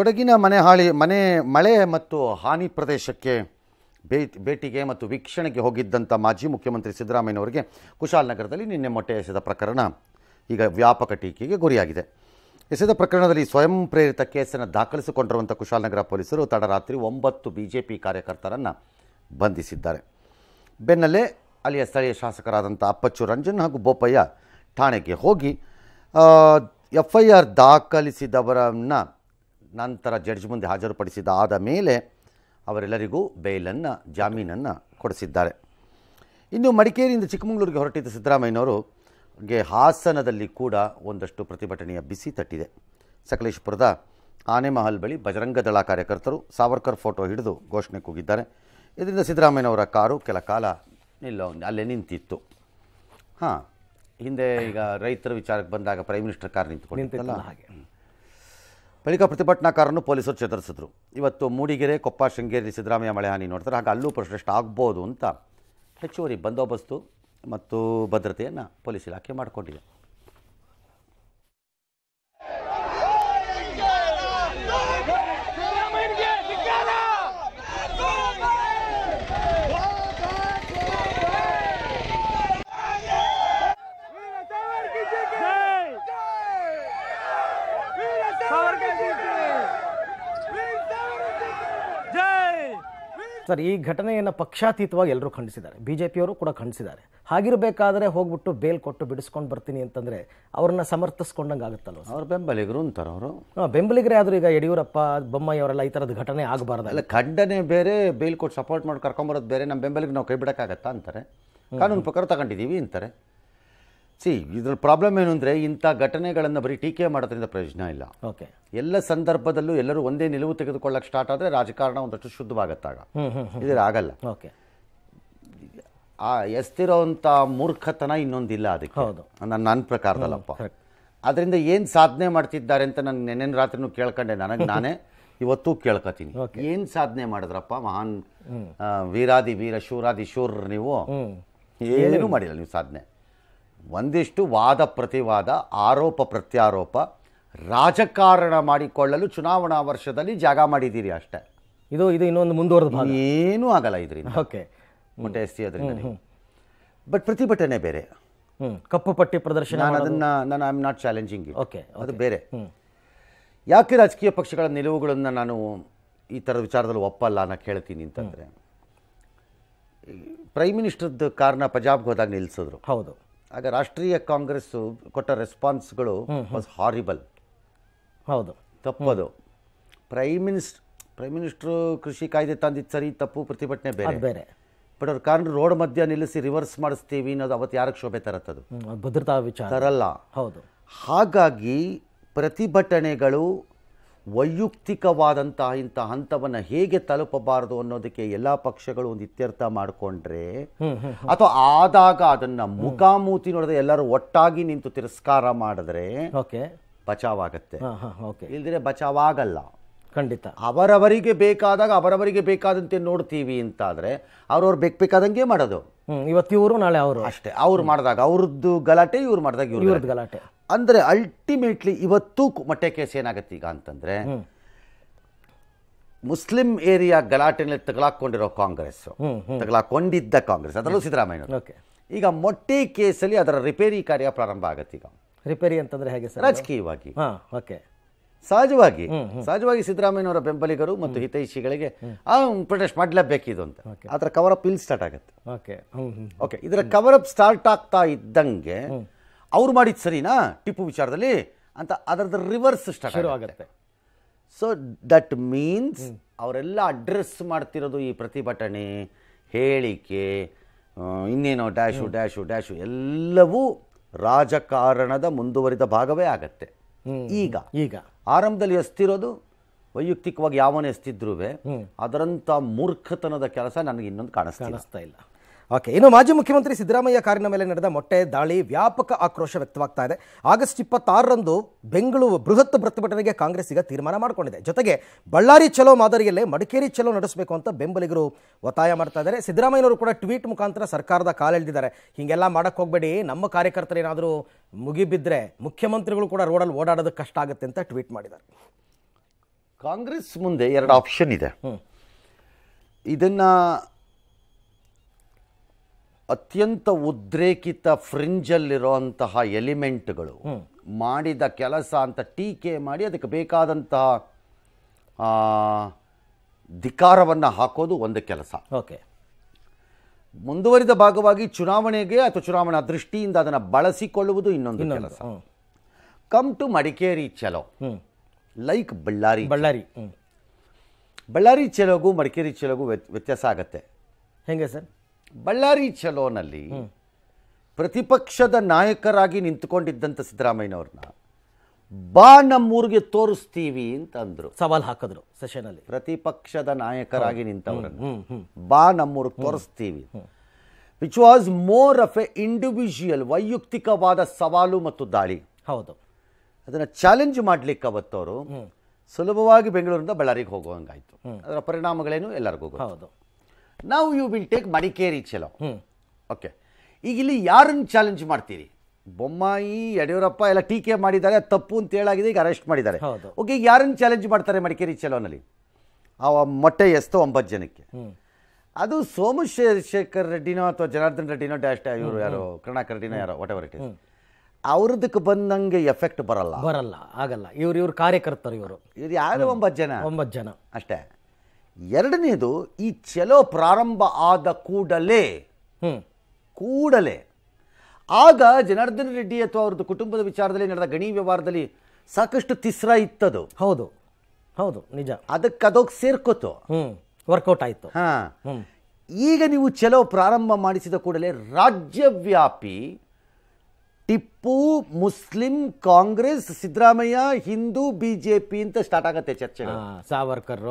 ಕೊಡಗಿನ ಮನೆ ಹಾಳಿ ಮನೆ ಮಳೆ ಮತ್ತು ಹಾನಿ ಪ್ರದೇಶಕ್ಕೆ ಭೇಟಿಗೆ ಮತ್ತು ವೀಕ್ಷಣೆಗೆ ಹೋಗಿದ್ದಂಥ ಮಾಜಿ ಮುಖ್ಯಮಂತ್ರಿ ಸಿದ್ದರಾಮಯ್ಯನವರಿಗೆ ಕುಶಾಲನಗರದಲ್ಲಿ ನಿನ್ನೆ ಮೊಟ್ಟೆ ಎಸೆದ ಪ್ರಕರಣ ಈಗ ವ್ಯಾಪಕ ಟೀಕೆಗೆ ಗುರಿಯಾಗಿದೆ ಎಸೆದ ಪ್ರಕರಣದಲ್ಲಿ ಸ್ವಯಂ ಪ್ರೇರಿತ ಕೇಸನ್ನು ದಾಖಲಿಸಿಕೊಂಡಿರುವಂಥ ಕುಶಾಲನಗರ ಪೊಲೀಸರು ತಡರಾತ್ರಿ ಒಂಬತ್ತು ಬಿ ಜೆ ಪಿ ಕಾರ್ಯಕರ್ತರನ್ನು ಬಂಧಿಸಿದ್ದಾರೆ ಬೆನ್ನಲ್ಲೇ ಅಲ್ಲಿಯ ಸ್ಥಳೀಯ ಶಾಸಕರಾದಂಥ ಅಪ್ಪಚ್ಚು ರಂಜನ್ ಹಾಗೂ ಬೋಪಯ್ಯ ಠಾಣೆಗೆ ಹೋಗಿ ಎಫ್ ಐ ಆರ್ ದಾಖಲಿಸಿದವರನ್ನು ನಂತರ ಜಡ್ಜ್ ಮುಂದೆ ಹಾಜರುಪಡಿಸಿದಾದ ಮೇಲೆ ಅವರೆಲ್ಲರಿಗೂ ಬೇಲನ್ನು ಜಾಮೀನನ್ನು ಕೊಡಿಸಿದ್ದಾರೆ ಇನ್ನು ಮಡಿಕೇರಿಯಿಂದ ಚಿಕ್ಕಮಗಳೂರಿಗೆ ಹೊರಟಿದ್ದ ಸಿದ್ದರಾಮಯ್ಯನವರುಗೆ ಹಾಸನದಲ್ಲಿ ಕೂಡ ಒಂದಷ್ಟು ಪ್ರತಿಭಟನೆಯ ಬಿಸಿ ತಟ್ಟಿದೆ ಸಕಲೇಶ್ಪುರದ ಆನೆಮಹಲ್ ಬಳಿ ಬಜರಂಗ ದಳ ಕಾರ್ಯಕರ್ತರು ಸಾವರ್ಕರ್ ಫೋಟೋ ಹಿಡಿದು ಘೋಷಣೆ ಕೂಗಿದ್ದಾರೆ ಇದರಿಂದ ಸಿದ್ದರಾಮಯ್ಯನವರ ಕಾರು ಕೆಲ ಕಾಲ ನಿಲ್ಲೋ ಅಲ್ಲೇ ನಿಂತಿತ್ತು ಹಾಂ ಹಿಂದೆ ಈಗ ರೈತರ ವಿಚಾರಕ್ಕೆ ಬಂದಾಗ ಪ್ರೈಮ್ ಮಿನಿಸ್ಟರ್ ಕಾರ್ ನಿಂತ್ಕೊಂಡಿದ್ದಲ್ಲ ಹಾಗೆ ಬಳಿಕ ಪ್ರತಿಭಟನಾಕಾರರನ್ನು ಪೊಲೀಸರು ಚೇತರಿಸಿದ್ರು ಇವತ್ತು ಮೂಡಿಗೆರೆ ಕೊಪ್ಪ ಶೃಂಗೇರಿ ಸಿದ್ದರಾಮಯ್ಯ ಮಳೆ ಹಾನಿ ನೋಡ್ತಾರೆ ಹಾಗೆ ಅಲ್ಲೂ ಪ್ರಶ್ನೆ ಆಗ್ಬೋದು ಅಂತ ಹೆಚ್ಚುವರಿ ಬಂದೋಬಸ್ತು ಮತ್ತು ಭದ್ರತೆಯನ್ನು ಪೊಲೀಸ್ ಇಲಾಖೆ ಮಾಡಿಕೊಂಡಿದೆ ಸರ್ ಈ ಘಟನೆಯನ್ನು ಪಕ್ಷಾತೀತವಾಗಿ ಎಲ್ಲರೂ ಖಂಡಿಸಿದ್ದಾರೆ ಬಿ ಜೆ ಪಿಯವರು ಕೂಡ ಖಂಡಿಸಿದ್ದಾರೆ ಹಾಗಿರಬೇಕಾದ್ರೆ ಹೋಗ್ಬಿಟ್ಟು ಬೇಲ್ ಕೊಟ್ಟು ಬಿಡಿಸ್ಕೊಂಡು ಬರ್ತೀನಿ ಅಂತಂದರೆ ಅವ್ರನ್ನ ಸಮರ್ಥಿಸ್ಕೊಂಡಂಗೆ ಆಗುತ್ತಲ್ಲ ಅವ್ರ ಬೆಂಬಲಿಗರು ಅಂತಾರೆ ಅವರು ಬೆಂಬಲಿಗರೇ ಆದರೂ ಈಗ ಯಡಿಯೂರಪ್ಪ ಬೊಮ್ಮಾಯಿ ಅವರೆಲ್ಲ ಈ ಥರದ ಘಟನೆ ಆಗಬಾರ್ದು ಅಲ್ಲ ಖಂಡನೆ ಬೇರೆ ಬೇಲ್ ಕೊಟ್ಟು ಸಪೋರ್ಟ್ ಮಾಡಿ ಕರ್ಕೊಂಬರೋದು ಬೇರೆ ನಮ್ಮ ಬೆಂಬಲಿಗೆ ನಾವು ಕೈ ಬಿಡೋಕ್ಕಾಗತ್ತಾ ಅಂತಾರೆ ಕಾನೂನು ಪ್ರಕಾರ ತಗೊಂಡಿದ್ದೀವಿ ಅಂತಾರೆ ಸಿ ಇದ್ರ ಪ್ರಾಬ್ಲಮ್ ಏನು ಅಂದರೆ ಇಂಥ ಘಟನೆಗಳನ್ನು ಬರೀ ಟೀಕೆ ಮಾಡೋದ್ರಿಂದ ಪ್ರಯೋಜನ ಇಲ್ಲ ಓಕೆ ಎಲ್ಲ ಸಂದರ್ಭದಲ್ಲೂ ಎಲ್ಲರೂ ಒಂದೇ ನಿಲುವು ತೆಗೆದುಕೊಳ್ಳಕ್ಕೆ ಸ್ಟಾರ್ಟ್ ಆದರೆ ರಾಜಕಾರಣ ಒಂದಷ್ಟು ಶುದ್ಧವಾಗತ್ತಾಗ ಇದರಾಗಲ್ಲ ಆಗಲ್ಲ ಓಕೆ ಆ ಅಂಥ ಮೂರ್ಖತನ ಇನ್ನೊಂದಿಲ್ಲ ಅದಕ್ಕೆ ಹೌದು ನನ್ನ ನನ್ನ ಪ್ರಕಾರದಲ್ಲಪ್ಪ ಅದರಿಂದ ಏನು ಸಾಧನೆ ಮಾಡ್ತಿದ್ದಾರೆ ಅಂತ ನಾನು ನೆನ್ನೆ ರಾತ್ರಿನೂ ಕೇಳ್ಕೊಂಡೆ ನನಗೆ ನಾನೇ ಇವತ್ತು ಕೇಳ್ಕೊತೀನಿ ಏನು ಸಾಧನೆ ಮಾಡಿದ್ರಪ್ಪ ಮಹಾನ್ ವೀರಾದಿ ವೀರ ಶೂರಾದಿ ಶೂರ್ ನೀವು ಏನೂ ಮಾಡಿಲ್ಲ ನೀವು ಸಾಧನೆ ಒಂದಿಷ್ಟು ವಾದ ಪ್ರತಿವಾದ ಆರೋಪ ಪ್ರತ್ಯಾರೋಪ ರಾಜಕಾರಣ ಮಾಡಿಕೊಳ್ಳಲು ಚುನಾವಣಾ ವರ್ಷದಲ್ಲಿ ಜಾಗ ಮಾಡಿದ್ದೀರಿ ಅಷ್ಟೇ ಇದು ಇದು ಇನ್ನೊಂದು ಮುಂದುವರೆದ ಏನೂ ಆಗಲ್ಲ ಇದರಿಂದ ಓಕೆ ಎಸ್ ಸಿ ಅದರಿಂದ ಬಟ್ ಪ್ರತಿಭಟನೆ ಬೇರೆ ಕಪ್ಪು ಪಟ್ಟಿ ಪ್ರದರ್ಶನ ನಾನು ಅದನ್ನು ನಾನು I am not challenging okay ಅದು ಬೇರೆ ಯಾಕೆ ರಾಜಕೀಯ ಪಕ್ಷಗಳ ನಿಲುವುಗಳನ್ನು ನಾನು ಈ ಥರದ ವಿಚಾರದಲ್ಲಿ ಒಪ್ಪಲ್ಲ ನಾನು ಕೇಳ್ತೀನಿ ಅಂತಂದರೆ ಪ್ರೈಮ್ ಮಿನಿಸ್ಟ್ರದ್ದು ಕಾರಣ ಪಂಜಾಬ್ಗೆ ಹೋದಾಗ ನಿಲ್ಲಿಸಿದ್ರು ಹೌದು ಆಗ ರಾಷ್ಟ್ರೀಯ ಕಾಂಗ್ರೆಸ್ ಕೊಟ್ಟ ರೆಸ್ಪಾನ್ಸ್ಗಳು ವಾಸ್ ಹಾರಿಬಲ್ ಹೌದು ತಪ್ಪದು ಪ್ರೈಮ್ ಮಿನಿಸ್ಟರ್ ಪ್ರೈಮ್ ಮಿನಿಸ್ಟ್ರು ಕೃಷಿ ಕಾಯ್ದೆ ತಂದಿದ್ದು ಸರಿ ತಪ್ಪು ಪ್ರತಿಭಟನೆ ಬೇರೆ ಬೇರೆ ಬಟ್ ಅವ್ರ ಕಾರಣ ರೋಡ್ ಮಧ್ಯ ನಿಲ್ಲಿಸಿ ರಿವರ್ಸ್ ಮಾಡಿಸ್ತೀವಿ ಅನ್ನೋದು ಅವತ್ತು ಯಾರಿಗೆ ಶೋಭೆ ತರತ್ತದು ಭದ್ರತಾ ವಿಚಾರ ತರಲ್ಲ ಹೌದು ಹಾಗಾಗಿ ಪ್ರತಿಭಟನೆಗಳು ವೈಯಕ್ತಿಕವಾದಂತಹ ಇಂತಹ ಹಂತವನ್ನ ಹೇಗೆ ತಲುಪಬಾರದು ಅನ್ನೋದಕ್ಕೆ ಎಲ್ಲ ಪಕ್ಷಗಳು ಒಂದು ಇತ್ಯರ್ಥ ಮಾಡಿಕೊಂಡ್ರೆ ಅಥವಾ ಆದಾಗ ಅದನ್ನ ಮುಖಾಮೂತಿ ನೋಡಿದ್ರೆ ಎಲ್ಲರೂ ಒಟ್ಟಾಗಿ ನಿಂತು ತಿರಸ್ಕಾರ ಮಾಡಿದ್ರೆ ಬಚಾವಾಗತ್ತೆ ಬಚಾವ್ ಆಗಲ್ಲ ಖಂಡಿತ ಅವರವರಿಗೆ ಬೇಕಾದಾಗ ಅವರವರಿಗೆ ಬೇಕಾದಂತೆ ನೋಡ್ತೀವಿ ಅಂತಾದ್ರೆ ಅವ್ರವ್ರು ಬೇಕಾದಂಗೆ ಮಾಡೋದು ಇವತ್ತು ಇವರು ನಾಳೆ ಅವರು ಅಷ್ಟೇ ಅವ್ರು ಮಾಡಿದಾಗ ಅವ್ರದ್ದು ಗಲಾಟೆ ಇವ್ರು ಮಾಡಿದಾಗ ಇವ್ರದ್ದು ಗಲಾಟೆ ಅಂದರೆ ಅಲ್ಟಿಮೇಟ್ಲಿ ಇವತ್ತು ಮೊಟ್ಟೆ ಕೇಸ್ ಏನಾಗುತ್ತೆ ಈಗ ಅಂತಂದರೆ ಮುಸ್ಲಿಂ ಏರಿಯಾ ಗಲಾಟೆನಲ್ಲಿ ತಗಲಾಕೊಂಡಿರೋ ಕಾಂಗ್ರೆಸ್ ತಗಲಾಕೊಂಡಿದ್ದ ಕಾಂಗ್ರೆಸ್ ಅದರಲ್ಲೂ ಸಿದ್ದರಾಮಯ್ಯ ಈಗ ಮೊಟ್ಟೆ ಕೇಸಲ್ಲಿ ಅದರ ರಿಪೇರಿ ಕಾರ್ಯ ಪ್ರಾರಂಭ ಆಗುತ್ತೆ ಈಗ ರಿಪೇರಿ ಅಂತಂದ್ರೆ ಹೇಗೆ ಸರ್ ರಾಜಕೀಯವಾಗಿ ಓಕೆ ಸಹಜವಾಗಿ ಸಹಜವಾಗಿ ಸಿದ್ದರಾಮಯ್ಯವರ ಬೆಂಬಲಿಗರು ಮತ್ತು ಹಿತೈಷಿಗಳಿಗೆ ಆ ಪ್ರೊಟೆಸ್ಟ್ ಮಾಡಲೇಬೇಕಿದು ಅಂತ ಅದರ ಅಪ್ ಇಲ್ಲಿ ಸ್ಟಾರ್ಟ್ ಆಗುತ್ತೆ ಓಕೆ ಓಕೆ ಇದರ ಅಪ್ ಸ್ಟಾರ್ಟ್ ಆಗ್ತಾ ಇದ್ದಂಗೆ ಅವ್ರು ಮಾಡಿದ್ದು ಸರಿನಾ ಟಿಪ್ಪು ವಿಚಾರದಲ್ಲಿ ಅಂತ ಅದರದ ರಿವರ್ಸ್ ಸ್ಟಾರ್ಟ್ ಆಗುತ್ತೆ ಸೊ ದಟ್ ಮೀನ್ಸ್ ಅವರೆಲ್ಲ ಅಡ್ರೆಸ್ ಮಾಡ್ತಿರೋದು ಈ ಪ್ರತಿಭಟನೆ ಹೇಳಿಕೆ ಇನ್ನೇನೋ ಡ್ಯಾಶು ಡ್ಯಾಶು ಡ್ಯಾಶು ಎಲ್ಲವೂ ರಾಜಕಾರಣದ ಮುಂದುವರಿದ ಭಾಗವೇ ಆಗತ್ತೆ ಈಗ ಈಗ ಆರಂಭದಲ್ಲಿ ಎಸ್ತಿರೋದು ವೈಯಕ್ತಿಕವಾಗಿ ಯಾವನೇ ಎಸ್ತಿದ್ರು ಅದರಂಥ ಮೂರ್ಖತನದ ಕೆಲಸ ನನಗೆ ಇನ್ನೊಂದು ಕಾಣಿಸ್ತಾ ಇಲ್ಲ ಓಕೆ ಇನ್ನು ಮಾಜಿ ಮುಖ್ಯಮಂತ್ರಿ ಸಿದ್ದರಾಮಯ್ಯ ಕಾರಿನ ಮೇಲೆ ನಡೆದ ಮೊಟ್ಟೆ ದಾಳಿ ವ್ಯಾಪಕ ಆಕ್ರೋಶ ವ್ಯಕ್ತವಾಗ್ತಾ ಇದೆ ಆಗಸ್ಟ್ ಇಪ್ಪತ್ತಾರರಂದು ಬೆಂಗಳೂರು ಬೃಹತ್ ಪ್ರತಿಭಟನೆಗೆ ಕಾಂಗ್ರೆಸ್ ಈಗ ತೀರ್ಮಾನ ಮಾಡಿಕೊಂಡಿದೆ ಜೊತೆಗೆ ಬಳ್ಳಾರಿ ಚಲೋ ಮಾದರಿಯಲ್ಲೇ ಮಡಿಕೇರಿ ಚಲೋ ನಡೆಸಬೇಕು ಅಂತ ಬೆಂಬಲಿಗರು ಒತ್ತಾಯ ಮಾಡ್ತಾ ಇದ್ದಾರೆ ಸಿದ್ದರಾಮಯ್ಯನವರು ಕೂಡ ಟ್ವೀಟ್ ಮುಖಾಂತರ ಸರ್ಕಾರದ ಕಾಲೆಳೆದಿದ್ದಾರೆ ಹೀಗೆಲ್ಲ ಮಾಡಕ್ಕೆ ಹೋಗಬೇಡಿ ನಮ್ಮ ಕಾರ್ಯಕರ್ತರು ಏನಾದರೂ ಮುಗಿಬಿದ್ದರೆ ಮುಖ್ಯಮಂತ್ರಿಗಳು ಕೂಡ ರೋಡಲ್ಲಿ ಓಡಾಡೋದು ಕಷ್ಟ ಆಗುತ್ತೆ ಅಂತ ಟ್ವೀಟ್ ಮಾಡಿದ್ದಾರೆ ಕಾಂಗ್ರೆಸ್ ಮುಂದೆ ಎರಡು ಆಪ್ಷನ್ ಇದೆ ಇದನ್ನು ಅತ್ಯಂತ ಉದ್ರೇಕಿತ ಫ್ರಿಂಜಲ್ಲಿರುವಂತಹ ಎಲಿಮೆಂಟ್ಗಳು ಮಾಡಿದ ಕೆಲಸ ಅಂತ ಟೀಕೆ ಮಾಡಿ ಅದಕ್ಕೆ ಬೇಕಾದಂತಹ ಧಿಕಾರವನ್ನು ಹಾಕೋದು ಒಂದು ಕೆಲಸ ಓಕೆ ಮುಂದುವರಿದ ಭಾಗವಾಗಿ ಚುನಾವಣೆಗೆ ಅಥವಾ ಚುನಾವಣಾ ದೃಷ್ಟಿಯಿಂದ ಅದನ್ನು ಬಳಸಿಕೊಳ್ಳುವುದು ಇನ್ನೊಂದು ಕೆಲಸ ಕಮ್ ಟು ಮಡಿಕೇರಿ ಚಲೋ ಲೈಕ್ ಬಳ್ಳಾರಿ ಬಳ್ಳಾರಿ ಬಳ್ಳಾರಿ ಚಲೋಗೂ ಮಡಿಕೇರಿ ಚಲೋಗೂ ವ್ಯತ್ಯಾಸ ಆಗತ್ತೆ ಹೆಂಗೆ ಸರ್ ಬಳ್ಳಾರಿ ಚಲೋನಲ್ಲಿ ಪ್ರತಿಪಕ್ಷದ ನಾಯಕರಾಗಿ ನಿಂತ್ಕೊಂಡಿದ್ದಂಥ ಸಿದ್ದರಾಮಯ್ಯನವ್ರನ್ನ ಬಾ ನಮ್ಮೂರಿಗೆ ತೋರಿಸ್ತೀವಿ ಅಂತ ಅಂದರು ಸವಾಲ್ ಹಾಕಿದ್ರು ಸೆಷನ್ ಅಲ್ಲಿ ಪ್ರತಿಪಕ್ಷದ ನಾಯಕರಾಗಿ ನಿಂತವರನ್ನು ಬಾ ನಮ್ಮೂರಿಗೆ ತೋರಿಸ್ತೀವಿ which was more of a individual ವೈಯಕ್ತಿಕವಾದ ಸವಾಲು ಮತ್ತು ದಾಳಿ ಹೌದು ಅದನ್ನು ಚಾಲೆಂಜ್ ಮಾಡ್ಲಿಕ್ಕೆ ಅವತ್ತವರು ಸುಲಭವಾಗಿ ಬೆಂಗಳೂರಿಂದ ಬಳ್ಳಾರಿಗೆ ಹೋಗುವಂಗಾಯ್ತು ಅದರ ಪರಿಣಾಮಗಳೇನು ಎಲ್ಲರಿಗೂ ಹೌದು ನಾವು ಯು ವಿಲ್ ಟೇಕ್ ಮಡಿಕೇರಿ ಚಲೋ ಓಕೆ ಈಗ ಇಲ್ಲಿ ಯಾರನ್ನು ಚಾಲೆಂಜ್ ಮಾಡ್ತೀರಿ ಬೊಮ್ಮಾಯಿ ಯಡಿಯೂರಪ್ಪ ಎಲ್ಲ ಟೀಕೆ ಮಾಡಿದ್ದಾರೆ ತಪ್ಪು ಅಂತ ಹೇಳಾಗಿದೆ ಈಗ ಅರೆಸ್ಟ್ ಮಾಡಿದ್ದಾರೆ ಓಕೆ ಈಗ ಯಾರನ್ನು ಚಾಲೆಂಜ್ ಮಾಡ್ತಾರೆ ಮಡಿಕೇರಿ ಚಲೋನಲ್ಲಿ ಆ ಮೊಟ್ಟೆ ಎಸ್ತು ಒಂಬತ್ತು ಜನಕ್ಕೆ ಅದು ಸೋಮಶೇಖರ್ ರೆಡ್ಡಿನೋ ಅಥವಾ ಜನಾರ್ದನ್ ರೆಡ್ಡಿನೋ ಡ್ಯಾಶ್ ಇವರು ಯಾರು ಕರ್ಣಾಕರ್ ರೆಡ್ಡಿನೋ ಯಾರೋ ವಾಟ್ ಎವರ್ ಇಟ್ ಇಸ್ ಅವ್ರದಕ್ಕೆ ಬಂದಂಗೆ ಎಫೆಕ್ಟ್ ಬರಲ್ಲ ಬರಲ್ಲ ಆಗಲ್ಲ ಇವ್ರು ಇವ್ರ ಕಾರ್ಯಕರ್ತರು ಇವರು ಇದು ಯಾರು ಒಂಬತ್ತು ಜನ ಒಂಬತ್ತು ಜನ ಅಷ್ಟೇ ಎರಡನೇದು ಈ ಚಲೋ ಪ್ರಾರಂಭ ಆದ ಕೂಡಲೇ ಕೂಡಲೇ ಆಗ ಜನಾರ್ದನ್ ರೆಡ್ಡಿ ಅಥವಾ ಅವರದ್ದು ಕುಟುಂಬದ ವಿಚಾರದಲ್ಲಿ ನಡೆದ ಗಣಿ ವ್ಯವಹಾರದಲ್ಲಿ ಸಾಕಷ್ಟು ತಿಸ್ರ ಇತ್ತದು ಹೌದು ಹೌದು ನಿಜ ಅದಕ್ಕೆ ಅದೋಗಿ ಸೇರ್ಕೋತು ವರ್ಕೌಟ್ ಆಯಿತು ಹಾಂ ಈಗ ನೀವು ಚಲೋ ಪ್ರಾರಂಭ ಮಾಡಿಸಿದ ಕೂಡಲೇ ರಾಜ್ಯವ್ಯಾಪಿ ಟಿಪ್ಪು ಮುಸ್ಲಿಂ ಕಾಂಗ್ರೆಸ್ ಸಿದ್ದರಾಮಯ್ಯ ಹಿಂದೂ ಬಿಜೆಪಿ ಅಂತ ಸ್ಟಾರ್ಟ್ ಆಗತ್ತೆ ಚರ್ಚೆ ಸಾವರ್ಕರ್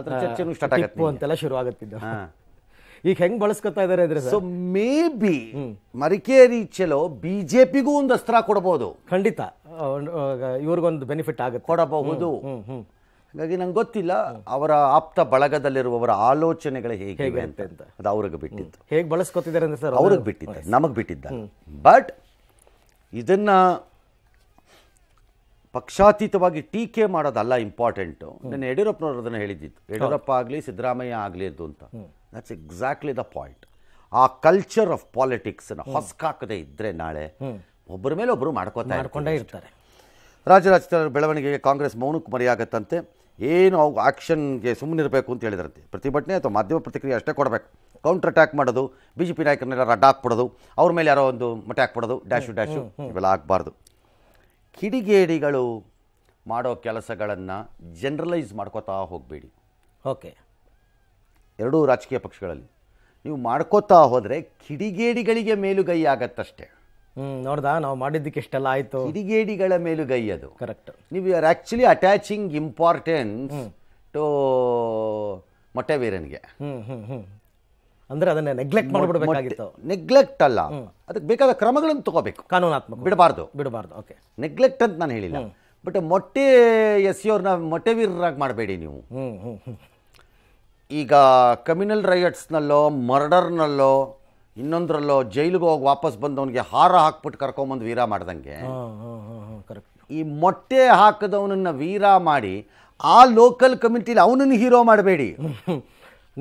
ಅದ್ರ ಚರ್ಚೆ ಸ್ಟಾರ್ಟ್ ಅಂತೆಲ್ಲ ಶುರು ಆಗುತ್ತಿದ್ದ ಈಗ ಹೆಂಗ್ ಬಳಸ್ಕೊತಾ ಇದಾರೆ ಸೊ ಮೇ ಬಿ ಮರಿಕೇರಿ ಚೆಲೋ ಬಿಜೆಪಿಗೂ ಒಂದು ಅಸ್ತ್ರ ಕೊಡಬಹುದು ಖಂಡಿತ ಇವ್ರಿಗೊಂದು ಬೆನಿಫಿಟ್ ಆಗುತ್ತೆ ಕೊಡಬಹುದು ಹಾಗಾಗಿ ನಂಗೆ ಗೊತ್ತಿಲ್ಲ ಅವರ ಆಪ್ತ ಬಳಗದಲ್ಲಿರುವವರ ಆಲೋಚನೆಗಳು ಹೇಗೆ ಅಂತ ಅದು ಅವ್ರಿಗೆ ಬಿಟ್ಟಿದ್ದು ಹೇಗೆ ಬಳಸ್ಕೊತಿದ್ದಾರೆ ಅಂದ್ರೆ ಸರ್ ಅವ್ರಿಗೆ ಬಿಟ್ಟಿದ್ದ ನಮಗೆ ಬಿಟ್ಟಿದ್ದ ಬಟ್ ಇದನ್ನು ಪಕ್ಷಾತೀತವಾಗಿ ಟೀಕೆ ಮಾಡೋದಲ್ಲ ಇಂಪಾರ್ಟೆಂಟು ನಾನು ಯಡಿಯೂರಪ್ಪನವ್ರು ಅದನ್ನು ಹೇಳಿದ್ದಿತ್ತು ಯಡಿಯೂರಪ್ಪ ಆಗಲಿ ಸಿದ್ದರಾಮಯ್ಯ ಆಗಲಿ ಅದು ಅಂತ ದಟ್ಸ್ ಎಕ್ಸಾಕ್ಟ್ಲಿ ದ ಪಾಯಿಂಟ್ ಆ ಕಲ್ಚರ್ ಆಫ್ ಪಾಲಿಟಿಕ್ಸ್ನ ಹೊಸಕಾಕದೇ ಇದ್ರೆ ನಾಳೆ ಒಬ್ಬರ ಮೇಲೆ ಒಬ್ಬರು ಮಾಡ್ಕೋತಾ ಮಾಡ್ಕೊಂಡೇ ಇರ್ತಾರೆ ರಾಜ್ಯ ಬೆಳವಣಿಗೆ ಬೆಳವಣಿಗೆಗೆ ಕಾಂಗ್ರೆಸ್ ಮೌನಕ್ಕೆ ಮರೆಯಾಗತ್ತಂತೆ ಏನು ಅವು ಆ್ಯಕ್ಷನ್ಗೆ ಸುಮ್ಮನಿರಬೇಕು ಅಂತ ಹೇಳಿದ್ರಂತೆ ಪ್ರತಿಭಟನೆ ಅಥವಾ ಮಾಧ್ಯಮ ಪ್ರತಿಕ್ರಿಯೆ ಅಷ್ಟೇ ಕೊಡಬೇಕು ಕೌಂಟರ್ ಅಟ್ಯಾಕ್ ಮಾಡೋದು ಬಿ ಜೆ ಪಿ ನಾಯಕರನ್ನೆಲ್ಲ ಹಾಕ್ಬಿಡೋದು ಅವ್ರ ಮೇಲೆ ಯಾರೋ ಒಂದು ಮೊಟೆ ಹಾಕ್ಬಿಡೋದು ಡ್ಯಾಶು ಡ್ಯಾಶು ಇವೆಲ್ಲ ಆಗಬಾರ್ದು ಕಿಡಿಗೇಡಿಗಳು ಮಾಡೋ ಕೆಲಸಗಳನ್ನು ಜನರಲೈಸ್ ಮಾಡ್ಕೋತಾ ಹೋಗಬೇಡಿ ಓಕೆ ಎರಡೂ ರಾಜಕೀಯ ಪಕ್ಷಗಳಲ್ಲಿ ನೀವು ಮಾಡ್ಕೋತಾ ಹೋದರೆ ಕಿಡಿಗೇಡಿಗಳಿಗೆ ಮೇಲುಗೈ ಆಗತ್ತಷ್ಟೇ ನೋಡ್ದ ನಾವು ಮಾಡಿದ್ದಕ್ಕೆ ಇಷ್ಟೆಲ್ಲ ಆಯಿತು ಕಿಡಿಗೇಡಿಗಳ ಮೇಲುಗೈ ಅದು ಕರೆಕ್ಟ್ ನೀವು are actually attaching importance to ಮೊಟ್ಟೆ ವೀರನ್ಗೆ ಅಂದ್ರೆ ಅದನ್ನ ನೆಗ್ಲೆಕ್ಟ್ ಮಾಡಿಬಿಡಬೇಕಾಗಿತ್ತು ನೆಗ್ಲೆಕ್ಟ್ ಅಲ್ಲ ಅದಕ್ಕೆ ಬೇಕಾದ ಕ್ರಮಗಳನ್ನು ತಗೋಬೇಕು ಕಾನೂನಾತ್ಮಕ ಬಿಡಬಾರ್ದು ಬಿಡಬಾರ್ದು ಓಕೆ ನೆಗ್ಲೆಕ್ಟ್ ಅಂತ ನಾನು ಹೇಳಿಲ್ಲ ಬಟ್ ಮೊಟ್ಟೆ ಎಸ್ ಸಿ ಮೊಟ್ಟೆ ವೀರರಾಗಿ ಮಾಡಬೇಡಿ ನೀವು ಈಗ ಕಮ್ಯುನಲ್ ರೈಯಟ್ಸ್ನಲ್ಲೋ ಮರ್ಡರ್ನಲ್ಲೋ ಇನ್ನೊಂದರಲ್ಲೋ ಜೈಲಿಗೆ ಹೋಗಿ ವಾಪಸ್ ಬಂದವನಿಗೆ ಹಾರ ಹಾಕ್ಬಿಟ್ಟು ಕರ್ಕೊಂಬಂದು ವೀರ ಮಾಡ್ದಂಗೆ ಈ ಮೊಟ್ಟೆ ಹಾಕಿದವನನ್ನ ವೀರ ಮಾಡಿ ಆ ಲೋಕಲ್ ಕಮ್ಯುನಿಟಿಲಿ ಅವನನ್ನು ಹೀರೋ ಮಾಡಬೇಡಿ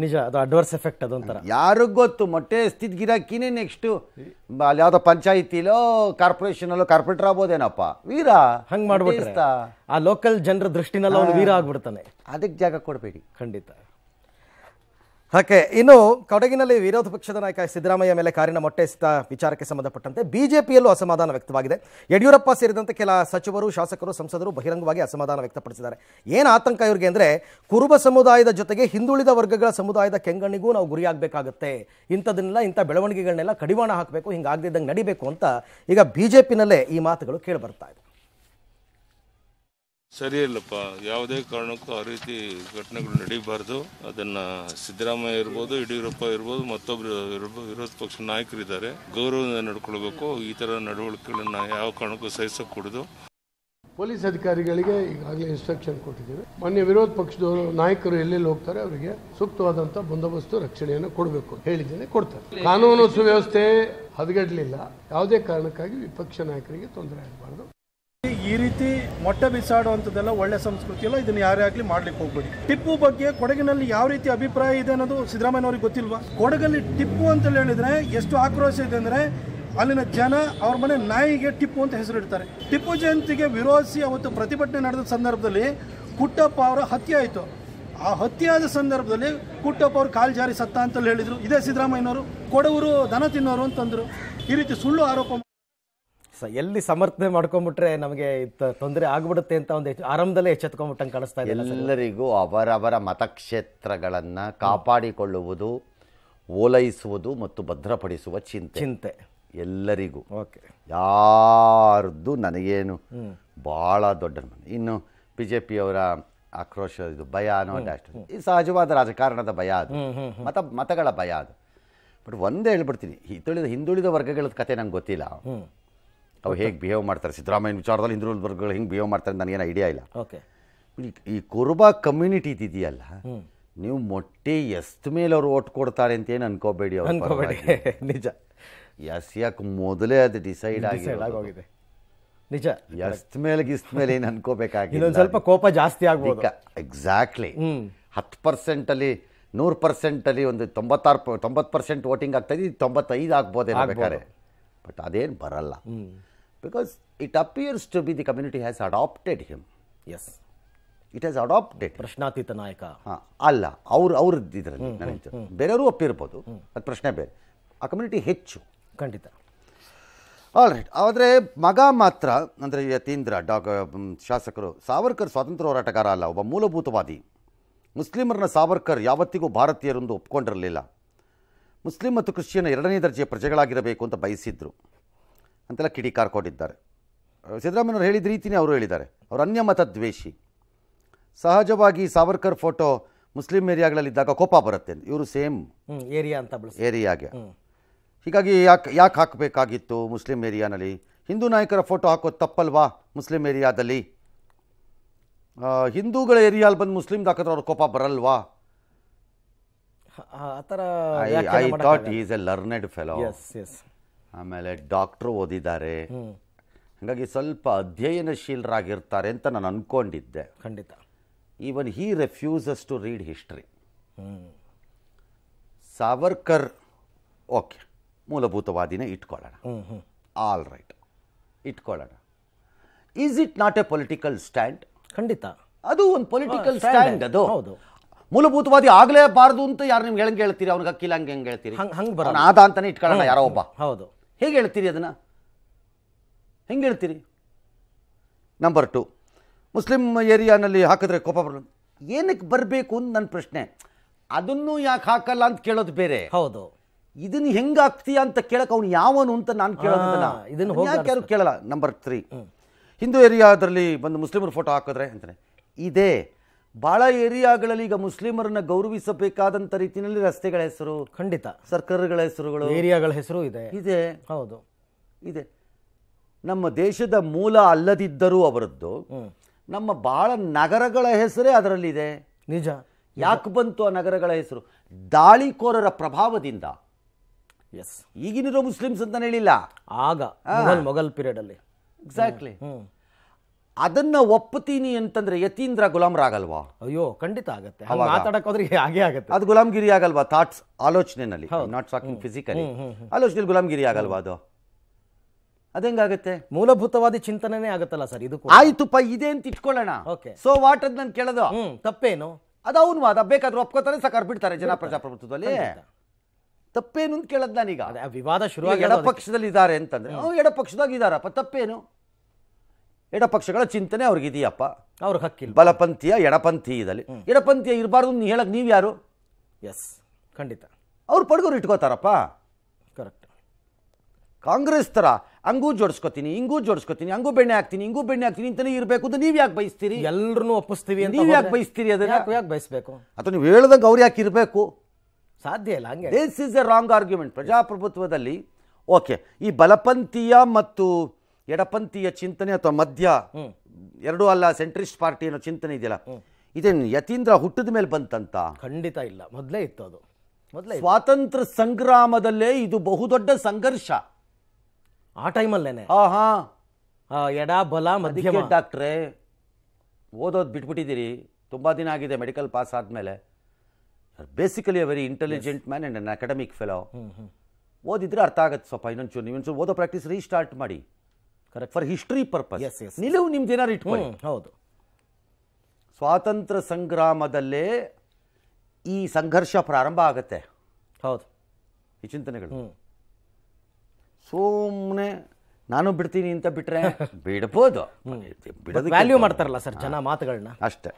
ನಿಜ ಅದು ಅಡ್ವರ್ಸ್ ಎಫೆಕ್ಟ್ ಅದೊಂಥರ ಯಾರಿಗೂ ಗೊತ್ತು ಮೊಟ್ಟೆ ಸ್ಥಿತಿ ಗಿರಾಕಿನೇ ನೆಕ್ಸ್ಟು ಅಲ್ಲಿ ಯಾವುದೋ ಪಂಚಾಯಿತಿಲೋ ಕಾರ್ಪೊರೇಷನಲ್ಲೋ ಕಾರ್ಪೊರೇಟರ್ ಆಗ್ಬೋದೇನಪ್ಪ ವೀರ ಹಂಗೆ ಮಾಡ್ಬಿಟ್ಟಿಸ್ತಾ ಆ ಲೋಕಲ್ ಜನರ ದೃಷ್ಟಿನಲ್ಲ ಅವನು ವೀರ ಆಗ್ಬಿಡ್ತಾನೆ ಅದಕ್ಕೆ ಜಾಗ ಕೊಡಬೇಡಿ ಖಂಡಿತ ಹಾಗೆ ಇನ್ನು ಕೊಡಗಿನಲ್ಲಿ ವಿರೋಧ ಪಕ್ಷದ ನಾಯಕ ಸಿದ್ದರಾಮಯ್ಯ ಮೇಲೆ ಕಾರಿನ ಮೊಟ್ಟೆ ಸಿತ ವಿಚಾರಕ್ಕೆ ಸಂಬಂಧಪಟ್ಟಂತೆ ಬಿಜೆಪಿಯಲ್ಲೂ ಅಸಮಾಧಾನ ವ್ಯಕ್ತವಾಗಿದೆ ಯಡಿಯೂರಪ್ಪ ಸೇರಿದಂತೆ ಕೆಲ ಸಚಿವರು ಶಾಸಕರು ಸಂಸದರು ಬಹಿರಂಗವಾಗಿ ಅಸಮಾಧಾನ ವ್ಯಕ್ತಪಡಿಸಿದ್ದಾರೆ ಏನು ಆತಂಕ ಇವ್ರಿಗೆ ಅಂದರೆ ಕುರುಬ ಸಮುದಾಯದ ಜೊತೆಗೆ ಹಿಂದುಳಿದ ವರ್ಗಗಳ ಸಮುದಾಯದ ಕೆಂಗಣ್ಣಿಗೂ ನಾವು ಗುರಿಯಾಗಬೇಕಾಗತ್ತೆ ಇಂಥದನ್ನೆಲ್ಲ ಇಂಥ ಬೆಳವಣಿಗೆಗಳನ್ನೆಲ್ಲ ಕಡಿವಾಣ ಹಾಕಬೇಕು ಹಿಂಗಾಗದಿದ್ದಂಗೆ ನಡಿಬೇಕು ಅಂತ ಈಗ ಬಿಜೆಪಿನಲ್ಲೇ ಈ ಮಾತುಗಳು ಕೇಳಿಬರ್ತಾ ಇದೆ ಸರಿಯಲ್ಲಪ್ಪ ಯಾವುದೇ ಕಾರಣಕ್ಕೂ ಆ ರೀತಿ ಘಟನೆಗಳು ನಡೀಬಾರ್ದು ಅದನ್ನು ಸಿದ್ದರಾಮಯ್ಯ ಇರ್ಬೋದು ಯಡಿಯೂರಪ್ಪ ಇರ್ಬೋದು ಮತ್ತೊಬ್ರು ವಿರೋಧ ಪಕ್ಷ ನಾಯಕರಿದ್ದಾರೆ ಗೌರವದಿಂದ ನಡ್ಕೊಳ್ಬೇಕು ಈ ಥರ ನಡವಳಿಕೆಗಳನ್ನು ಯಾವ ಕಾರಣಕ್ಕೂ ಸಹಿಸಕ್ಕೆ ಪೊಲೀಸ್ ಅಧಿಕಾರಿಗಳಿಗೆ ಈಗಾಗಲೇ ಇನ್ಸ್ಟ್ರಕ್ಷನ್ ಕೊಟ್ಟಿದ್ದೀವಿ ಮೊನ್ನೆ ವಿರೋಧ ಪಕ್ಷದವರು ನಾಯಕರು ಎಲ್ಲೆಲ್ಲಿ ಹೋಗ್ತಾರೆ ಅವರಿಗೆ ಸೂಕ್ತವಾದಂಥ ಬಂದೋಬಸ್ತು ರಕ್ಷಣೆಯನ್ನು ಕೊಡಬೇಕು ಹೇಳಿದ್ದೇನೆ ಕೊಡ್ತಾರೆ ಕಾನೂನು ಸುವ್ಯವಸ್ಥೆ ಹದಗೆಡಲಿಲ್ಲ ಯಾವುದೇ ಕಾರಣಕ್ಕಾಗಿ ವಿಪಕ್ಷ ನಾಯಕರಿಗೆ ತೊಂದರೆ ಆಗಬಾರ್ದು ಈ ರೀತಿ ಮೊಟ್ಟೆ ಬಿಸಾಡುವಂಥದ್ದೆಲ್ಲ ಒಳ್ಳೆ ಸಂಸ್ಕೃತಿ ಎಲ್ಲ ಇದನ್ನು ಯಾರೇ ಆಗಲಿ ಮಾಡ್ಲಿಕ್ಕೆ ಹೋಗ್ಬೇಡಿ ಟಿಪ್ಪು ಬಗ್ಗೆ ಕೊಡಗಿನಲ್ಲಿ ಯಾವ ರೀತಿ ಅಭಿಪ್ರಾಯ ಇದೆ ಅನ್ನೋದು ಸಿದ್ದರಾಮಯ್ಯನವ್ರಿಗೆ ಗೊತ್ತಿಲ್ವಾ ಕೊಡಗಲ್ಲಿ ಟಿಪ್ಪು ಅಂತ ಹೇಳಿದ್ರೆ ಎಷ್ಟು ಆಕ್ರೋಶ ಇದೆ ಅಂದರೆ ಅಲ್ಲಿನ ಜನ ಅವ್ರ ಮನೆ ನಾಯಿಗೆ ಟಿಪ್ಪು ಅಂತ ಹೆಸರಿಡ್ತಾರೆ ಟಿಪ್ಪು ಜಯಂತಿಗೆ ವಿರೋಧಿಸಿ ಅವತ್ತು ಪ್ರತಿಭಟನೆ ನಡೆದ ಸಂದರ್ಭದಲ್ಲಿ ಕುಟ್ಟಪ್ಪ ಅವರ ಹತ್ಯೆ ಆಯಿತು ಆ ಹತ್ಯೆಯಾದ ಸಂದರ್ಭದಲ್ಲಿ ಕುಟ್ಟಪ್ಪ ಅವರು ಕಾಲು ಜಾರಿ ಸತ್ತ ಅಂತ ಹೇಳಿದ್ರು ಇದೇ ಸಿದ್ದರಾಮಯ್ಯನವರು ಕೊಡವರು ದನ ತಿನ್ನೋರು ಅಂತಂದರು ಈ ರೀತಿ ಸುಳ್ಳು ಆರೋಪ ಎಲ್ಲಿ ಸಮರ್ಥನೆ ಮಾಡ್ಕೊಂಡ್ಬಿಟ್ರೆ ನಮಗೆ ತೊಂದರೆ ಆಗ್ಬಿಡುತ್ತೆ ಅಂತ ಒಂದು ಆರಂಭದಲ್ಲೇ ಎಚ್ಚೆತ್ಕೊಂಡ್ಬಿಟ್ಟಂಗೆ ಕಾಣಿಸ್ತಾ ಇದೆ ಎಲ್ಲರಿಗೂ ಅವರವರ ಮತಕ್ಷೇತ್ರಗಳನ್ನು ಕಾಪಾಡಿಕೊಳ್ಳುವುದು ಓಲೈಸುವುದು ಮತ್ತು ಭದ್ರಪಡಿಸುವ ಚಿಂತೆ ಚಿಂತೆ ಎಲ್ಲರಿಗೂ ಓಕೆ ಯಾರ್ದು ನನಗೇನು ಭಾಳ ದೊಡ್ಡ ಇನ್ನು ಬಿ ಜೆ ಪಿಯವರ ಆಕ್ರೋಶ ಇದು ಭಯ ಅನ್ನೋ ಈ ಸಹಜವಾದ ರಾಜಕಾರಣದ ಭಯ ಅದು ಮತ ಮತಗಳ ಭಯ ಅದು ಬಟ್ ಒಂದೇ ಹೇಳ್ಬಿಡ್ತೀನಿ ಹಿತುಳಿದ ಹಿಂದುಳಿದ ವರ್ಗಗಳ ಕತೆ ನಂಗೆ ಗೊತ್ತಿಲ್ಲ ಅವ್ರು ಹೇಗೆ ಬಿಹೇವ್ ಮಾಡ್ತಾರೆ ಸಿದ್ದರಾಮಯ್ಯ ವಿಚಾರದಲ್ಲಿ ಹಿಂದುಳಿದ ವರ್ಗಗಳು ಹಿಂಗೆ ಬಿಹೇವ್ ಮಾಡ್ತಾರೆ ನನಗೇನು ಐಡಿಯಾ ಇಲ್ಲ ಓಕೆ ಈ ಕುರುಬ ಕಮ್ಯುನಿಟಿ ಇದೆಯಲ್ಲ ನೀವು ಮೊಟ್ಟೆ ಎಷ್ಟು ಮೇಲೆ ಅವ್ರು ಓಟ್ ಕೊಡ್ತಾರೆ ಅಂತ ಏನು ಅನ್ಕೋಬೇಡಿ ಅವ್ರು ಅನ್ಕೋಬೇಡಿ ನಿಜ ಎಸ್ ಯಾಕೆ ಮೊದಲೇ ಅದು ಡಿಸೈಡ್ ಆಗಿದೆ ನಿಜ ಎಷ್ಟು ಮೇಲೆ ಇಷ್ಟ ಮೇಲೆ ಏನು ಅನ್ಕೋಬೇಕಾಗಿ ಸ್ವಲ್ಪ ಕೋಪ ಜಾಸ್ತಿ ಆಗ್ಬೋದು ಎಕ್ಸಾಕ್ಟ್ಲಿ ಹತ್ತು ಪರ್ಸೆಂಟಲ್ಲಿ ನೂರು ಪರ್ಸೆಂಟಲ್ಲಿ ಒಂದು ತೊಂಬತ್ತಾರು ತೊಂಬತ್ತು ಪರ್ಸೆಂಟ್ ವೋಟಿಂಗ್ ಇದೆ ತೊಂಬತ್ತೈದು ಆಗ್ಬೋದೇನೋ ಬೇಕಾದ್ರೆ ಬಟ್ ಅದೇನು ಬರಲ್ಲ because it appears to be the community has adopted him. Yes. It has adopted ಪ್ರಶ್ನಾತೀತ ನಾಯಕ ಅಲ್ಲ ಅವ್ರು ಅವ್ರ ಇದರಲ್ಲಿ ನನಗೆ ಬೇರೆಯವರು ಒಪ್ಪಿರ್ಬೋದು ಅದು ಪ್ರಶ್ನೆ ಬೇರೆ ಆ ಕಮ್ಯುನಿಟಿ ಹೆಚ್ಚು ಖಂಡಿತ ಆಲ್ ರೈಟ್ ಆದರೆ ಮಗ ಮಾತ್ರ ಅಂದರೆ ಯತೀಂದ್ರ ಡಾಕ್ ಶಾಸಕರು ಸಾವರ್ಕರ್ ಸ್ವಾತಂತ್ರ್ಯ ಹೋರಾಟಗಾರ ಅಲ್ಲ ಒಬ್ಬ ಮೂಲಭೂತವಾದಿ ಮುಸ್ಲಿಮರನ್ನ ಸಾವರ್ಕರ್ ಯಾವತ್ತಿಗೂ ಭಾರತೀಯರೊಂದು ಒಪ್ಕೊಂಡಿರಲಿಲ್ಲ ಮುಸ್ಲಿಂ ಮತ್ತು ಕ್ರಿಶ್ಚಿಯನ್ ಎರಡನೇ ದರ್ಜೆಯ ಪ್ರಜೆಗಳಾಗಿರಬೇಕು ಅಂತ ಬಯಸಿದ್ರು ಅಂತೆಲ್ಲ ಕಿಡಿಕಾರ್ ಕೊಟ್ಟಿದ್ದಾರೆ ಸಿದ್ದರಾಮಯ್ಯವ್ರು ಹೇಳಿದ ರೀತಿಯೇ ಅವರು ಹೇಳಿದ್ದಾರೆ ಅವರು ಅನ್ಯಮತ ದ್ವೇಷಿ ಸಹಜವಾಗಿ ಸಾವರ್ಕರ್ ಫೋಟೋ ಮುಸ್ಲಿಂ ಏರಿಯಾಗಳಲ್ಲಿದ್ದಾಗ ಕೋಪ ಬರುತ್ತೆ ಇವರು ಸೇಮ್ ಏರಿಯಾ ಅಂತ ಏರಿಯಾಗೆ ಹೀಗಾಗಿ ಯಾಕೆ ಯಾಕೆ ಹಾಕಬೇಕಾಗಿತ್ತು ಮುಸ್ಲಿಂ ಏರಿಯಾನಲ್ಲಿ ಹಿಂದೂ ನಾಯಕರ ಫೋಟೋ ಹಾಕೋದು ತಪ್ಪಲ್ವಾ ಮುಸ್ಲಿಂ ಏರಿಯಾದಲ್ಲಿ ಹಿಂದೂಗಳ ಏರಿಯಾಲ್ ಬಂದು ಮುಸ್ಲಿಂ ಹಾಕಿದ್ರೆ ಅವ್ರ ಕೋಪ ಬರಲ್ವಾ I thought is a learned fellow ಆಮೇಲೆ ಡಾಕ್ಟರ್ ಓದಿದ್ದಾರೆ ಹಾಗಾಗಿ ಸ್ವಲ್ಪ ಅಧ್ಯಯನಶೀಲರಾಗಿರ್ತಾರೆ ಅಂತ ನಾನು ಅಂದ್ಕೊಂಡಿದ್ದೆ ಖಂಡಿತ even he refuses to read history Savarkar okay ಮೂಲಭೂತವಾದಿನೇ ಇಟ್ಕೊಳ್ಳೋಣ ಆಲ್ ರೈಟ್ ಇಟ್ಕೊಳ್ಳೋಣ is it not a political stand ಖಂಡಿತ ಅದು ಒಂದು ಪೊಲಿಟಿಕಲ್ ಸ್ಟ್ಯಾಂಡ್ ಅದು ಹೌದು ಮೂಲಭೂತವಾದಿ ಆಗಲೇಬಾರದು ಅಂತ ಯಾರು ನಿಮ್ಗೆ ಹೆಂಗೆ ಹೇಳ್ತೀರಿ ಅವ್ನಿಗೆ ಅಕ್ಕಿಲ್ಲ ಹಂಗೆ ಹೆಂಗೆ ಹೇಳ್ತೀರಿ ಹಂಗೆ ಬರೋಣ ಆದ ಅಂತಲೇ ಇಟ್ಕೊಳ್ಳೋಣ ಯಾರೋ ಒಬ್ಬ ಹೌದು ಹೇಗೆ ಹೇಳ್ತೀರಿ ಅದನ್ನು ಹೆಂಗೆ ಹೇಳ್ತೀರಿ ನಂಬರ್ ಟು ಮುಸ್ಲಿಮ್ ಏರಿಯಾನಲ್ಲಿ ಹಾಕಿದ್ರೆ ಕೋಪ ಬರಲ್ಲ ಏನಕ್ಕೆ ಬರಬೇಕು ಅಂತ ನನ್ನ ಪ್ರಶ್ನೆ ಅದನ್ನು ಯಾಕೆ ಹಾಕಲ್ಲ ಅಂತ ಕೇಳೋದು ಬೇರೆ ಹೌದು ಇದನ್ನು ಹೆಂಗೆ ಹಾಕ್ತೀಯಾ ಅಂತ ಕೇಳಕ್ಕೆ ಅವನು ಯಾವನು ಅಂತ ನಾನು ಕೇಳೋದನ್ನ ಇದನ್ನು ಯಾಕೆ ಯಾರು ಕೇಳಲ್ಲ ನಂಬರ್ ತ್ರೀ ಹಿಂದೂ ಏರಿಯಾದಲ್ಲಿ ಬಂದು ಮುಸ್ಲಿಮರು ಫೋಟೋ ಹಾಕಿದ್ರೆ ಅಂತಾನೆ ಇದೇ ಬಹಳ ಏರಿಯಾಗಳಲ್ಲಿ ಈಗ ಮುಸ್ಲಿಮರನ್ನ ಗೌರವಿಸಬೇಕಾದಂತ ರೀತಿಯಲ್ಲಿ ರಸ್ತೆಗಳ ಹೆಸರು ಖಂಡಿತ ಸರ್ಕಾರಗಳ ಹೆಸರುಗಳು ಏರಿಯಾಗಳ ಹೆಸರು ಇದೆ ಇದೆ ಹೌದು ಇದೆ ನಮ್ಮ ದೇಶದ ಮೂಲ ಅಲ್ಲದಿದ್ದರೂ ಅವರದ್ದು ನಮ್ಮ ಬಹಳ ನಗರಗಳ ಹೆಸರೇ ಅದರಲ್ಲಿದೆ ನಿಜ ಯಾಕೆ ಬಂತು ಆ ನಗರಗಳ ಹೆಸರು ದಾಳಿಕೋರರ ಪ್ರಭಾವದಿಂದ ಎಸ್ ಈಗಿನಿರೋ ಮುಸ್ಲಿಮ್ಸ್ ಅಂತ ಹೇಳಿಲ್ಲ ಆಗ ಮೊಘಲ್ ಪೀರಿಯಡ್ ಅಲ್ಲಿ ಎಕ್ಸಾಕ್ಟ್ಲಿ ಅದನ್ನ ಒಪ್ಪತೀನಿ ಅಂತಂದ್ರೆ ಯತೀಂದ್ರ ಗುಲಾಮ್ರಾಗಲ್ವಾ ಅಯ್ಯೋ ಖಂಡಿತ ಆಗತ್ತೆ ಹೋದ್ರೆ ಹಾಗೆ ಆಗುತ್ತೆ ಅದು ಗುಲಾಮಗಿರಿ ಆಗಲ್ವಾ ಥಾಟ್ಸ್ ಆಲೋಚನೆನಲ್ಲಿ ನಾಟ್ ಟಾಕಿಂಗ್ ಫಿಸಿಕಲಿ ಆಲೋಚನೆ ಗುಲಾಮ್ಗಿರಿ ಆಗಲ್ವಾ ಅದು ಅದೆಂಗಾಗತ್ತೆ ಮೂಲಭೂತವಾದ ಚಿಂತನೆನೇ ಆಗತ್ತಲ್ಲ ಸರ್ ಇದು ಆಯ್ತು ಪ ಇದೆ ಅಂತ ಇಟ್ಕೊಳ್ಳೋಣ ಓಕೆ ಸೊ ವಾಟ್ ಅದ್ ನಾನು ಕೇಳೋದು ತಪ್ಪೇನು ಅದು ಅವ್ನ ವಾದ ಬೇಕಾದ್ರೂ ಒಪ್ಕೋತಾರೆ ಸಕಾರ ಬಿಡ್ತಾರೆ ಜನ ಪ್ರಜಾಪ್ರಭುತ್ವದಲ್ಲಿ ತಪ್ಪೇನು ಅಂತ ಕೇಳದ್ ನಾನೀಗ ವಿವಾದ ಶುರು ಎಡಪಕ್ಷದಲ್ಲಿ ಇದ್ದಾರೆ ಅಂತಂದ್ರೆ ಎಡ ಎಡಪಕ್ಷದಾಗ ಇದಾರಪ್ಪ ತಪ್ಪೇನು ಎಡಪಕ್ಷಗಳ ಚಿಂತನೆ ಅವ್ರಿಗಿದೆಯಪ್ಪ ಅವ್ರ ಹಕ್ಕಿಲ್ಲ ಬಲಪಂಥೀಯ ಎಡಪಂಥೀಯ ಇದರಲ್ಲಿ ಎಡಪಂಥೀಯ ಇರಬಾರ್ದು ನೀವು ಹೇಳಕ್ಕೆ ನೀವು ಯಾರು ಎಸ್ ಖಂಡಿತ ಅವ್ರು ಪಡ್ಗೋರು ಇಟ್ಕೋತಾರಪ್ಪ ಕರೆಕ್ಟ್ ಕಾಂಗ್ರೆಸ್ ಥರ ಹಂಗೂ ಜೋಡಿಸ್ಕೊತೀನಿ ಹಿಂಗೂ ಜೋಡಿಸ್ಕೊತೀನಿ ಹಂಗೂ ಬೆಣ್ಣೆ ಹಾಕ್ತೀನಿ ಹಿಂಗೂ ಬೆಣ್ಣೆ ಹಾಕ್ತೀನಿ ಇಂತಲೇ ಇರಬೇಕು ಅಂತ ನೀವು ಯಾಕೆ ಬಯಸ್ತೀರಿ ಎಲ್ಲರೂ ಒಪ್ಪಿಸ್ತೀವಿ ನೀವು ಯಾಕೆ ಬಯಸ್ತೀರಿ ಅದನ್ನ ಯಾಕೆ ಯಾಕೆ ಬಯಸ್ಬೇಕು ಅಥವಾ ನೀವು ಹೇಳ್ದಂಗೆ ಅವ್ರು ಯಾಕೆ ಇರಬೇಕು ಸಾಧ್ಯ ಇಲ್ಲ ಹಂಗೆ this is a wrong argument ಪ್ರಜಾಪ್ರಭುತ್ವದಲ್ಲಿ ಓಕೆ ಈ ಬಲಪಂಥೀಯ ಮತ್ತು ಎಡಪಂಥೀಯ ಚಿಂತನೆ ಅಥವಾ ಮಧ್ಯ ಎರಡೂ ಅಲ್ಲ ಸೆಂಟ್ರಿಸ್ಟ್ ಪಾರ್ಟಿ ಅನ್ನೋ ಚಿಂತನೆ ಇದೆಯಲ್ಲ ಇದೇನು ಯತೀಂದ್ರ ಹುಟ್ಟಿದ ಮೇಲೆ ಬಂತಂತ ಖಂಡಿತ ಇಲ್ಲ ಮೊದಲೇ ಇತ್ತು ಅದು ಮೊದಲೇ ಸ್ವಾತಂತ್ರ್ಯ ಸಂಗ್ರಾಮದಲ್ಲೇ ಇದು ಬಹುದೊಡ್ಡ ಸಂಘರ್ಷ ಆ ಟೈಮಲ್ಲೇನೆ ಹಾ ಹಾ ಎಡ ಬಲ ಮಧ್ಯ ಡಾಕ್ಟ್ರೆ ಓದೋದು ಬಿಟ್ಬಿಟ್ಟಿದ್ದೀರಿ ತುಂಬ ದಿನ ಆಗಿದೆ ಮೆಡಿಕಲ್ ಪಾಸ್ ಆದಮೇಲೆ basically a very intelligent man and an academic fellow ಓದಿದ್ರೆ ಅರ್ಥ ಆಗುತ್ತೆ ಸ್ವಲ್ಪ ಇನ್ನೊಂಚೂರು ನೀವೊಂಚೂರು ಓದೋ ಪ್ರಾಕ್ಟೀಸ್ ರೀಸ್ಟಾರ್ಟ್ ಮಾಡಿ correct for history purpose yes ನಿಲುವು ನಿಮ್ದು ಏನಾರು ಇಟ್ಕೊಳ್ಳಿ ಹೌದು ಸ್ವಾತಂತ್ರ್ಯ ಸಂಗ್ರಾಮದಲ್ಲೇ ಈ ಸಂಘರ್ಷ ಪ್ರಾರಂಭ ಆಗುತ್ತೆ ಹೌದು ಈ ಚಿಂತನೆಗಳು ಸುಮ್ಮನೆ ನಾನು ಬಿಡ್ತೀನಿ ಅಂತ ಬಿಟ್ರೆ ಬಿಡ್ಬೋದು ವ್ಯಾಲ್ಯೂ ಮಾಡ್ತಾರಲ್ಲ ಸರ್ ಜನ ಮಾತುಗಳನ್ನ ಅಷ್ಟೇ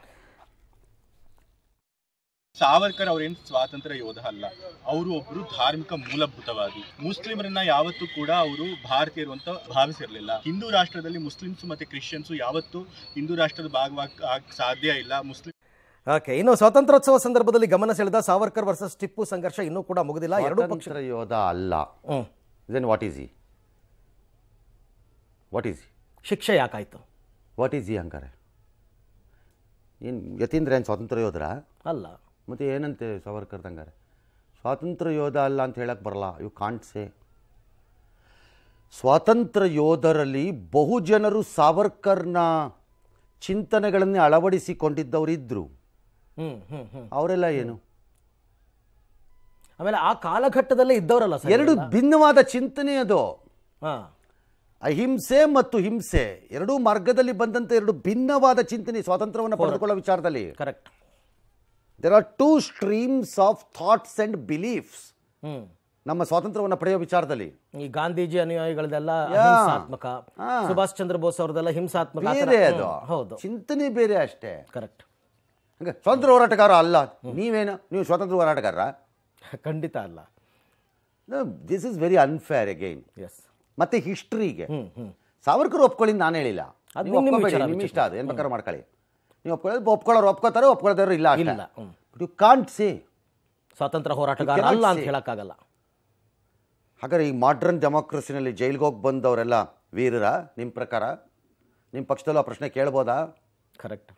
ಸಾವರ್ಕರ್ ಅವರೇನು ಸ್ವಾತಂತ್ರ್ಯ ಯೋಧ ಅಲ್ಲ ಅವರು ಒಬ್ಬರು ಧಾರ್ಮಿಕ ಮೂಲಭೂತವಾದಿ ಮುಸ್ಲಿಮರನ್ನ ಯಾವತ್ತೂ ಕೂಡ ಅವರು ಭಾರತೀಯರು ಅಂತ ಭಾವಿಸಿರಲಿಲ್ಲ ಹಿಂದೂ ರಾಷ್ಟ್ರದಲ್ಲಿ ಮುಸ್ಲಿಮ್ಸ್ ಮತ್ತು ಕ್ರಿಶ್ಚಿಯನ್ಸು ಯಾವತ್ತೂ ಹಿಂದೂ ರಾಷ್ಟ್ರದ ಭಾಗವಾಗಿ ಸಾಧ್ಯ ಇಲ್ಲ ಮುಸ್ಲಿಂ ಓಕೆ ಇನ್ನು ಸ್ವಾತಂತ್ರ್ಯೋತ್ಸವ ಸಂದರ್ಭದಲ್ಲಿ ಗಮನ ಸೆಳೆದ ಸಾವರ್ಕರ್ ವರ್ಸಸ್ ಟಿಪ್ಪು ಸಂಘರ್ಷ ಇನ್ನೂ ಕೂಡ ಮುಗಿದಿಲ್ಲ ಎರಡು ಪಕ್ಷ ಯೋಧ ಅಲ್ಲ ದೆನ್ ವಾಟ್ ಈಸ್ ಈ ವಾಟ್ ಈಸ್ ಶಿಕ್ಷೆ ಯಾಕಾಯಿತು ವಾಟ್ ಈಸ್ ಈ ಅಂಕಾರೆ ಏನು ಯತೀಂದ್ರ ಏನು ಸ್ವಾತಂತ್ರ್ಯ ಯೋಧರ ಅಲ್ಲ ಮತ್ತು ಏನಂತೆ ಸಾವರ್ಕರ್ ಸ್ವಾತಂತ್ರ್ಯ ಯೋಧ ಅಲ್ಲ ಅಂತ ಹೇಳಕ್ಕೆ ಬರಲ್ಲ ಯು ಕಾಂಟ್ಸೆ ಸ್ವಾತಂತ್ರ್ಯ ಯೋಧರಲ್ಲಿ ಬಹುಜನರು ಸಾವರ್ಕರ್ನ ಚಿಂತನೆಗಳನ್ನೇ ಇದ್ರು ಅವರೆಲ್ಲ ಏನು ಆಮೇಲೆ ಆ ಕಾಲಘಟ್ಟದಲ್ಲೇ ಇದ್ದವರಲ್ಲ ಎರಡು ಭಿನ್ನವಾದ ಚಿಂತನೆ ಅದು ಅಹಿಂಸೆ ಮತ್ತು ಹಿಂಸೆ ಎರಡೂ ಮಾರ್ಗದಲ್ಲಿ ಬಂದಂತ ಎರಡು ಭಿನ್ನವಾದ ಚಿಂತನೆ ಸ್ವಾತಂತ್ರ್ಯವನ್ನು ಪಡೆದುಕೊಳ್ಳೋ ವಿಚಾರದಲ್ಲಿ correct there are two streams of thoughts and beliefs ನಮ್ಮ ಸ್ವಾತಂತ್ರ್ಯವನ್ನು ಪಡೆಯುವ ವಿಚಾರದಲ್ಲಿ ಈ ಗಾಂಧೀಜಿ ಅನುಯಾಯಿಗಳದೆಲ್ಲ ಹಿಂಸಾತ್ಮಕ ಸುಭಾಷ್ ಚಂದ್ರ ಬೋಸ್ ಅವರದೆಲ್ಲ ಹಿಂಸಾತ್ಮಕ ಬೇರೆ ಅದು ಹೌದು ಚಿಂತನೆ ಬೇರೆ ಅಷ್ಟೇ ಕರೆಕ್ಟ್ ಸ್ವಾತಂತ್ರ್ಯ ಹೋರಾಟಗಾರ ಅಲ್ಲ ನೀವೇನು ನೀವು ಸ್ವಾತಂತ್ರ್ಯ ಹೋರಾಟಗಾರ ಖಂಡಿತ ಅಲ್ಲ this is very unfair again yes ಮತ್ತೆ ಹಿಸ್ಟ್ರಿಗೆ ಸಾವರ್ಕರ್ ಒಪ್ಕೊಳ್ಳಿ ನಾನು ಹೇಳಿಲ್ಲ ಅದು ನಿಮ್ಮ ಇಷ್ಟ ಅದು ಏನ್ ಬೇಕಾದ್ರೆ ಮಾಡ್ಕೊಳ್ಳಿ ನೀವು ಒಪ್ಕೊಳ್ಳೋದು ಒಪ್ಕೊಳ್ಳೋರು ಒಪ್ಕೋತಾರೆ ಒಪ್ಕೊಳ್ದವ್ರು ಇಲ್ಲ ಇಲ್ಲ ಯು ಕಾಂಟ್ ಸೇ ಸ್ವಾತಂತ್ರ್ಯ ಹೋರಾಟಗಾರ ಅಲ್ಲ ಅಂತ ಹೇಳೋಕ್ಕಾಗಲ್ಲ ಹಾಗಾದ್ರೆ ಈ ಮಾಡ್ರನ್ ಡೆಮಾಕ್ರಸಿನಲ್ಲಿ ಜೈಲಿಗೆ ಹೋಗಿ ಬಂದವರೆಲ್ಲ ವೀರರ ನಿಮ್ಮ ಪ್ರಕಾರ ನಿಮ್ಮ ಪಕ್ಷದಲ್ಲೂ ಆ ಪ್ರಶ್ನೆ ಕೇಳ್ಬೋದಾ ಕರೆಕ್ಟ್